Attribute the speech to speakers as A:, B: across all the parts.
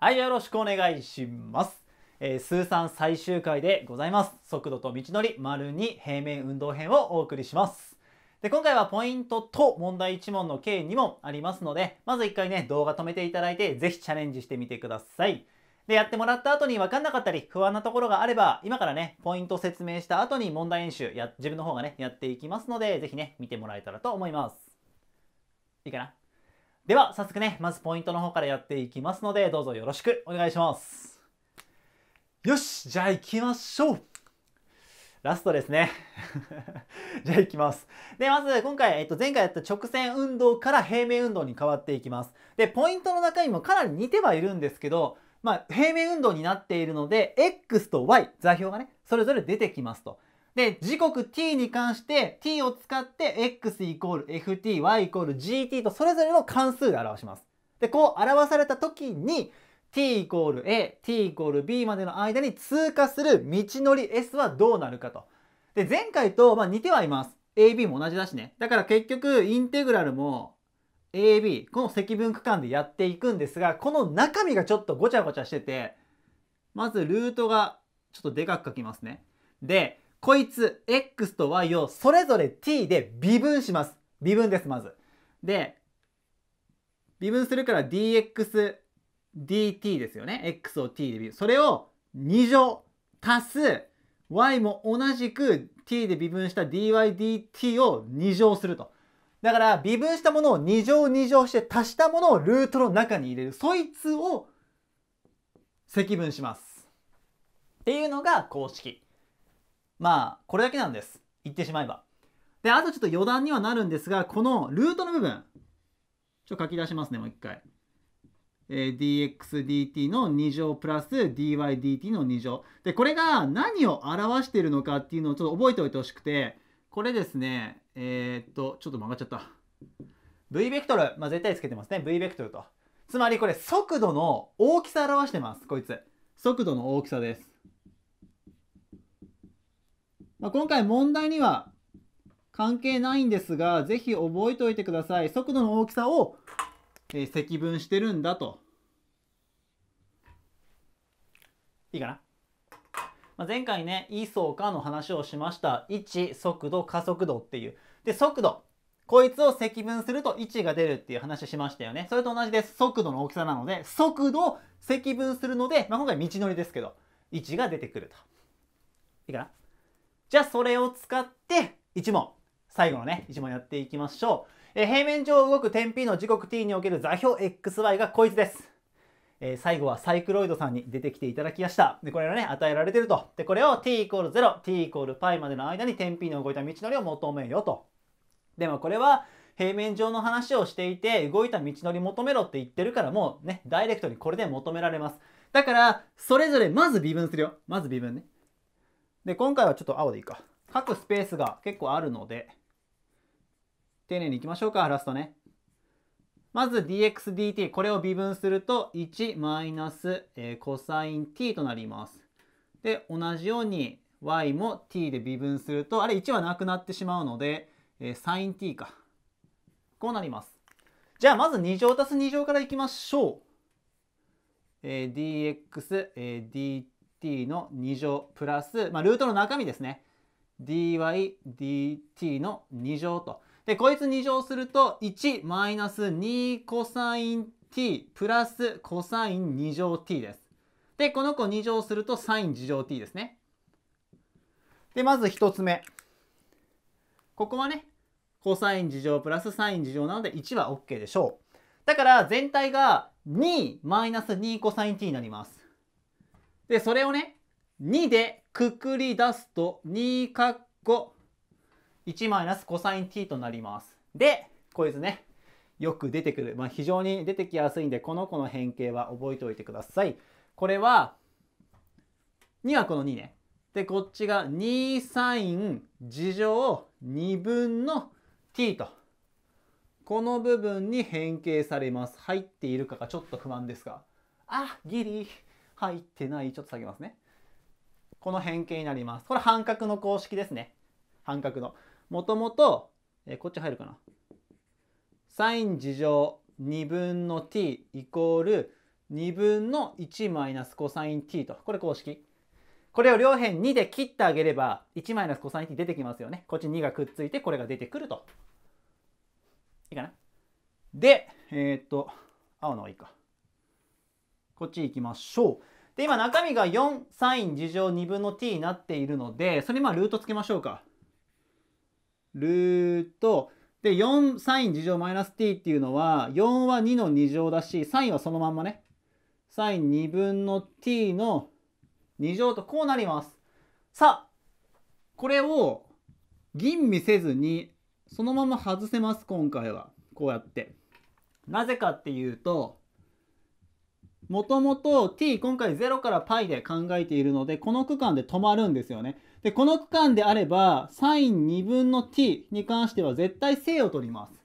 A: はいよろしくお願いします、えー、スーさん最終回でございます速度と道のり丸2平面運動編をお送りしますで今回はポイントと問題1問の計2問ありますのでまず1回ね動画止めていただいて是非チャレンジしてみてくださいでやってもらった後に分かんなかったり不安なところがあれば今からねポイント説明した後に問題演習や自分の方がねやっていきますので是非ね見てもらえたらと思いますいいかなでは早速ねまずポイントの方からやっていきますのでどうぞよろしくお願いしますよしじゃあ行きましょうラストですね じゃあ行きます。で、まず今回、えっと、前回やった直線運動から平面運動に変わっていきます。で、ポイントの中にもかなり似てはいるんですけど、まあ、平面運動になっているので、X と Y、座標がね、それぞれ出てきますと。で、時刻 t に関して t を使って x イコール ft、y イコール gt とそれぞれの関数で表します。で、こう表された時に t イコール a、t イコール b までの間に通過する道のり s はどうなるかと。で、前回とま似てはいます。ab も同じだしね。だから結局インテグラルも ab この積分区間でやっていくんですがこの中身がちょっとごちゃごちゃしててまずルートがちょっとでかく書きますねでこいつ x と y をそれぞれ t で微分します。微分です、まず。で、微分するから dx dt ですよね。x を t で微分。それを2乗足す y も同じく t で微分した dydt を2乗すると。だから微分したものを2乗2乗して足したものをルートの中に入れる。そいつを積分します。っていうのが公式。まあ、これだけなんです。言ってしまえば。で、あとちょっと余談にはなるんですが、このルートの部分、ちょっと書き出しますね、もう一回。えー、dxdt の2乗プラス dydt の2乗。で、これが何を表しているのかっていうのをちょっと覚えておいてほしくて、これですね、えー、っと、ちょっと曲がっちゃった。v ベクトル、まあ、絶対つけてますね。v ベクトルと。つまりこれ速度の大きさ表してます、こいつ。速度の大きさです。まあ、今回問題には関係ないんですが、ぜひ覚えておいてください。速度の大きさを、えー、積分してるんだと。いいかな、まあ、前回ね、位相かの話をしました。置、速度、加速度っていう。で、速度。こいつを積分すると置が出るっていう話しましたよね。それと同じです。速度の大きさなので、速度を積分するので、まあ、今回道のりですけど、置が出てくると。いいかなじゃあそれを使って1問、最後のね、1問やっていきましょう。えー、平面上動く点 P の時刻 t における座標 xy がこいつです。えー、最後はサイクロイドさんに出てきていただきました。で、これがね、与えられてると。で、これを t イコール0、t イコール π までの間に点 P の動いた道のりを求めよと。でもこれは平面上の話をしていて、動いた道のり求めろって言ってるから、もうね、ダイレクトにこれで求められます。だから、それぞれまず微分するよ。まず微分ね。で、今回はちょっと青でいいか。書くスペースが結構あるので、丁寧にいきましょうか、ラストね。まず dxdt、これを微分すると1マイナス、えー、コサ t となります。で、同じように y も t で微分すると、あれ1はなくなってしまうので、えー、サイ t か。こうなります。じゃあまず2乗足す2乗からいきましょう。えー、dx、えー、dt dt の2乗プラス、まあ、ルートの中身ですね。dy dt の2乗と。で、こいつ2乗すると、1マイナス2コサイン t プラスコサイン2乗 t です。で、この子2乗するとサイン2乗 t ですね。で、まず1つ目。ここはね、コサイン2乗プラスサイン2乗なので1は OK でしょう。だから全体が2マイナス2コサイン t になります。で、それをね、2でくくり出すと、2括弧1マイナスコサイン t となります。で、こいつね、よく出てくる。まあ、非常に出てきやすいんで、この子の変形は覚えておいてください。これは、2はこの2ね。で、こっちが2サイン事乗2分の t と。この部分に変形されます。入っているかがちょっと不安ですが。あ、ギリ。入ってない。ちょっと下げますね。この変形になります。これ半角の公式ですね。半角の。もともと、えこっち入るかな。サイン事乗2分の t イコール2分の1マイナスコサイン t と。これ公式。これを両辺2で切ってあげれば1マイナスコサイン t 出てきますよね。こっち2がくっついてこれが出てくると。いいかな。で、えー、っと、青の方がいいか。こっち行きましょう。で、今中身が4サイン事乗2分の t になっているので、それまあルートつけましょうか。ルート。で、4サイン事乗マイナス t っていうのは、4は2の2乗だし、サインはそのまんまね。サイン2分の t の2乗とこうなります。さあ、これを吟味せずに、そのまま外せます、今回は。こうやって。なぜかっていうと、もともと t 今回0から π で考えているのでこの区間で止まるんですよね。でこの区間であれば sin2 分の t に関しては絶対正を取ります。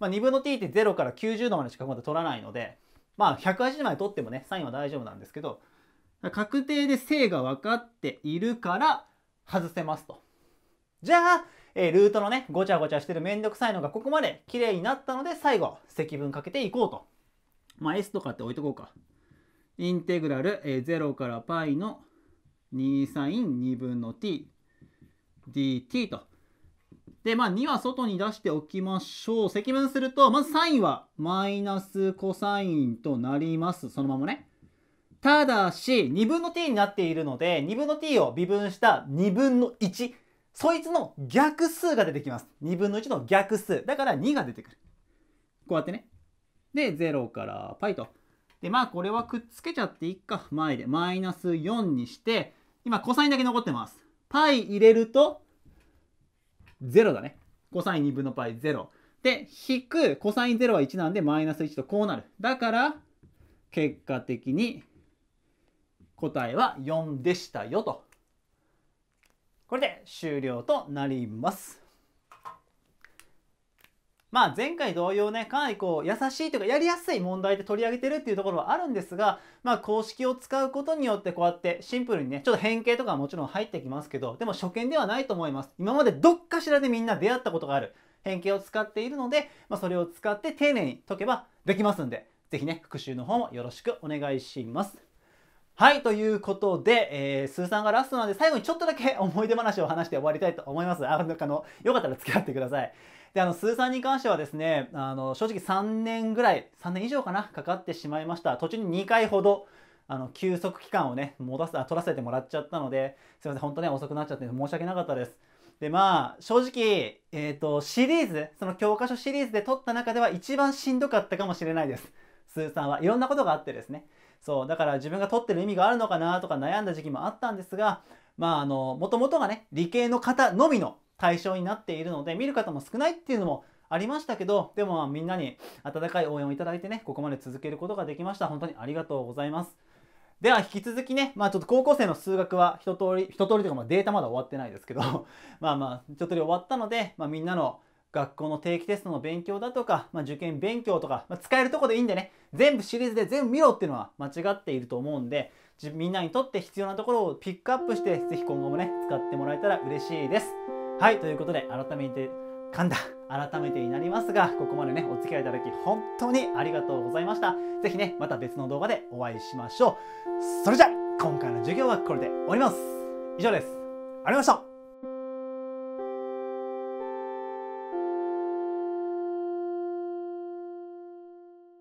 A: まあ、2分の t って0から90度までしかまだ取らないのでまあ180度まで取ってもね sin は大丈夫なんですけど確定で正が分かっているから外せますと。じゃあ、えー、ルートのねごちゃごちゃしてるめんどくさいのがここまで綺麗になったので最後積分かけていこうと。まあ、S とかって置いとこうか。インテグラル、えー、0から π の2サイン2分の t dt と。で、まあ、2は外に出しておきましょう。積分すると、まずサインはマイナスコサインとなります。そのままね。ただし、2分の t になっているので、2分の t を微分した2分の1。そいつの逆数が出てきます。2分の1の逆数。だから2が出てくる。こうやってね。で、0から π と。で、まあこれはくっつけちゃっていいか。前で。マイナス4にして、今、コサインだけ残ってます。π 入れると、0だね。コサイン2分の π、0。で、引く、コサイン0は1なんで、マイナス1とこうなる。だから、結果的に、答えは4でしたよと。これで終了となります。まあ前回同様ね、かなりこう優しいというかやりやすい問題で取り上げてるっていうところはあるんですが、まあ公式を使うことによってこうやってシンプルにね、ちょっと変形とかもちろん入ってきますけど、でも初見ではないと思います。今までどっかしらでみんな出会ったことがある変形を使っているので、まあ、それを使って丁寧に解けばできますんで、是非ね、復習の方もよろしくお願いします。はい、ということで、えー、スーさんがラストなんで、最後にちょっとだけ思い出話を話して終わりたいと思います。あの、あのよかったら付き合ってください。で、あの、スーさんに関してはですね、あの、正直3年ぐらい、3年以上かな、かかってしまいました。途中に2回ほど、あの、休息期間をね、戻す、あ、取らせてもらっちゃったので、すいません、本当ね、遅くなっちゃって申し訳なかったです。で、まあ、正直、えっ、ー、と、シリーズ、その教科書シリーズで撮った中では一番しんどかったかもしれないです。スーさんはいろんなことがあってですね。そうだから自分が取ってる意味があるのかなとか悩んだ時期もあったんですがまああのもともとがね理系の方のみの対象になっているので見る方も少ないっていうのもありましたけどでもみんなに温かい応援をいただいてねここまで続けることができました本当にありがとうございますでは引き続きねまあちょっと高校生の数学は一通り一通りというかまデータまだ終わってないですけど まあまあ一通り終わったので、まあ、みんなの学校の定期テストの勉強だとか、まあ、受験勉強とか、まあ、使えるとこでいいんでね、全部シリーズで全部見ろっていうのは間違っていると思うんで、みんなにとって必要なところをピックアップして、ぜひ今後もね、使ってもらえたら嬉しいです。はい、ということで、改めて、噛んだ改めてになりますが、ここまでね、お付き合いいただき本当にありがとうございました。ぜひね、また別の動画でお会いしましょう。それじゃ、今回の授業はこれで終わります。以上です。ありがとうございました。